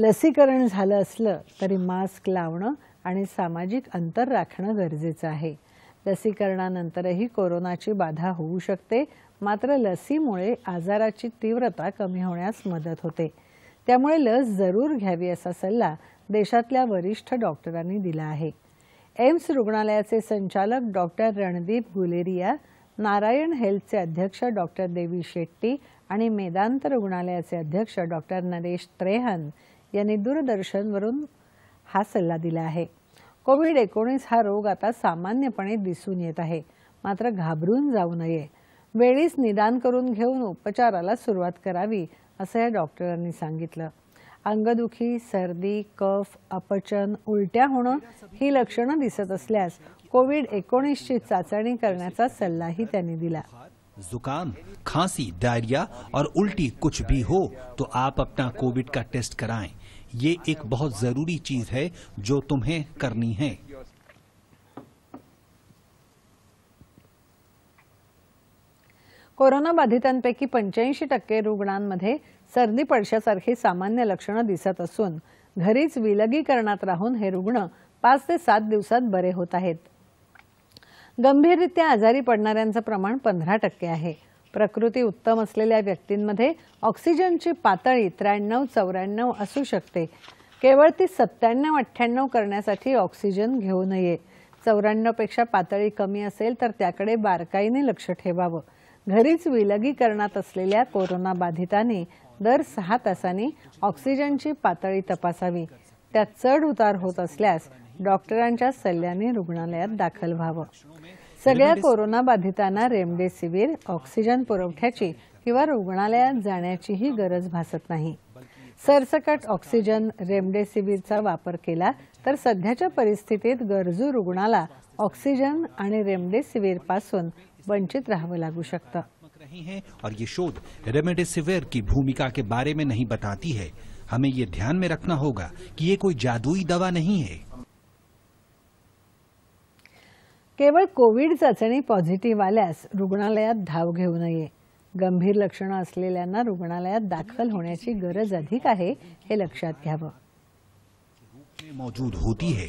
लसीकरण झालं असलं तरी मास्क लावणं आणि सामाजिक अंतर राखणं गरजेचं आहे लसीकरणानंतरही कोरोनाची बाधा होऊ शकते मात्र लसीमुळे आजाराची तीव्रता कमी होण्यास मदत होते त्यामुळे लस जरूर घ्यावी असा सल्ला देशातल्या वरिष्ठ डॉक्टरांनी दिला आहे एम्स रुग्णालयाचे संचालक डॉक्टर रणदीप गुलेरिया नारायण हेल्थचे अध्यक्ष डॉक्टर देवी शेट्टी आणि मेदांत रुग्णालयाचे अध्यक्ष डॉक्टर नरेश त्रेहन यांनी दूरदर्शनवरून हा सल्ला दिला आहे कोविड एकोणीस हा रोग आता सामान्यपणे दिसून येत आहे मात्र घाबरून जाऊ नये वेळीच निदान करून घेऊन उपचाराला सुरुवात करावी असं या डॉक्टरांनी सांगितलं अंगदुखी सर्दी कफ अपचन उलट्या होणं ही लक्षणं दिसत असल्यास कोविड एकोणीसची चाचणी करण्याचा सल्लाही त्यांनी दिला जुकाम खांसी डायरिया और उल्टी कुछ भी हो तो आप अपना कोविड का टेस्ट कराएं ये एक बहुत जरूरी चीज है जो तुम्हें करनी है कोरोना बाधितांपैकी पंच्याऐंशी टक्के रुग्णांमध्ये सर्दी पडशासारखी सामान्य लक्षणं दिसत असून घरीच विलगीकरणात राहून हे रुग्ण पाच ते सात दिवसात बरे होत आहेत गंभीररित्या आजारी पडणाऱ्यांचं प्रमाण पंधरा टक्के आहे प्रकृती उत्तम असलेल्या व्यक्तींमध्ये ऑक्सिजनची पातळी त्र्याण्णव चौऱ्याण्णव असू शकते केवळ ती सत्त्याण्णव अठ्ठ्याण्णव करण्यासाठी ऑक्सिजन घेऊ नये चौऱ्याण्णवपेक्षा पातळी कमी असेल तर त्याकडे बारकाईने लक्ष ठेवावं घरीच विलगीकरणात असलेल्या कोरोना बाधितांनी दर सहा तासांनी ऑक्सिजनची पातळी तपासावी त्यात चढ उतार होत असल्यास डॉक्टरांच्या सल्ल्याने रुग्णालयात दाखल व्हावं सगळ्या कोरोना बाधितांना रेमडेसिवीर ऑक्सिजन पुरवठ्याची किंवा रुग्णालयात जाण्याचीही गरज भासत नाही सरसकट ऑक्सिजन रेमडेसिवीरचा वापर केला तर सध्याच्या परिस्थितीत गरजू रुग्णाला ऑक्सिजन आणि रेमडेसिवीर पासून वंचित राहावं लागू शकतं और ये शोध रेमडेसिविर की भूमिका के बारे में नहीं बताती है हमें ये ध्यान में रखना होगा कि ये कोई जादुई दवा नहीं है केवळ कोविड चाचणी पॉझिटिव्ह आल्यास रुग्णालयात धाव घेऊ नये गंभीर लक्षणं असलेल्यांना रुग्णालयात दाखल होण्याची गरज अधिक आहे हे लक्षात घ्यावं मौजूद होती है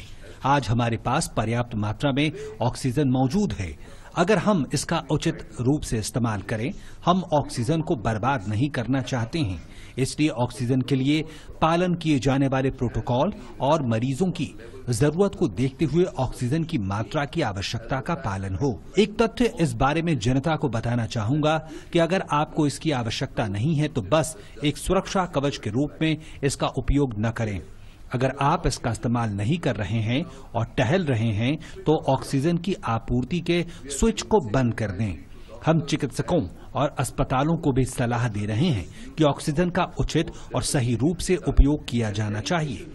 आज हमारे पास पर्याप्त मात्रा में ऑक्सीजन मौजूद है अगर हम इसका उचित रूप से इस्तेमाल करें हम ऑक्सीजन को बर्बाद नहीं करना चाहते हैं इसलिए ऑक्सीजन के लिए पालन किए जाने वाले प्रोटोकॉल और मरीजों की जरूरत को देखते हुए ऑक्सीजन की मात्रा की आवश्यकता का पालन हो एक तथ्य इस बारे में जनता को बताना चाहूंगा कि अगर आपको इसकी आवश्यकता नहीं है तो बस एक सुरक्षा कवच के रूप में इसका उपयोग न करें अगर आप इसका इस्तेमाल नहीं कर रहे हैं और टहल रहे हैं तो ऑक्सीजन की आपूर्ति के स्विच को बंद कर दें हम चिकित्सकों और अस्पतालों को भी सलाह दे रहे हैं कि ऑक्सीजन का उचित और सही रूप से उपयोग किया जाना चाहिए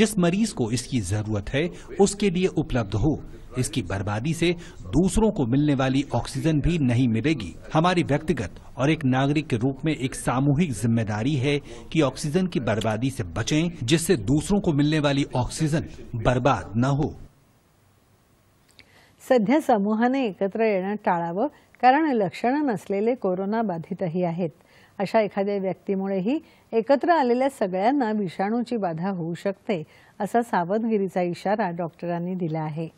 जिस मरीज को इसकी जरूरत है उसके लिए उपलब्ध हो इसकी बर्बादी से दूसरों को मिलने वाली ऑक्सीजन भी नहीं मिलेगी हमारी व्यक्तिगत और एक नागरिक के रूप में एक सामूहिक जिम्मेदारी है कि ऑक्सीजन की बर्बादी से बचें जिससे दूसरों को मिलने वाली ऑक्सीजन बर्बाद न हो सध्या समूहाने एकत्र येणं टाळावं कारण लक्षणं नसलेले कोरोना बाधितही आहेत अशा एखाद्या व्यक्तीमुळेही एकत्र आलेल्या सगळ्यांना विषाणूची बाधा होऊ शकते असा सावधगिरीचा इशारा डॉक्टरांनी दिला आहे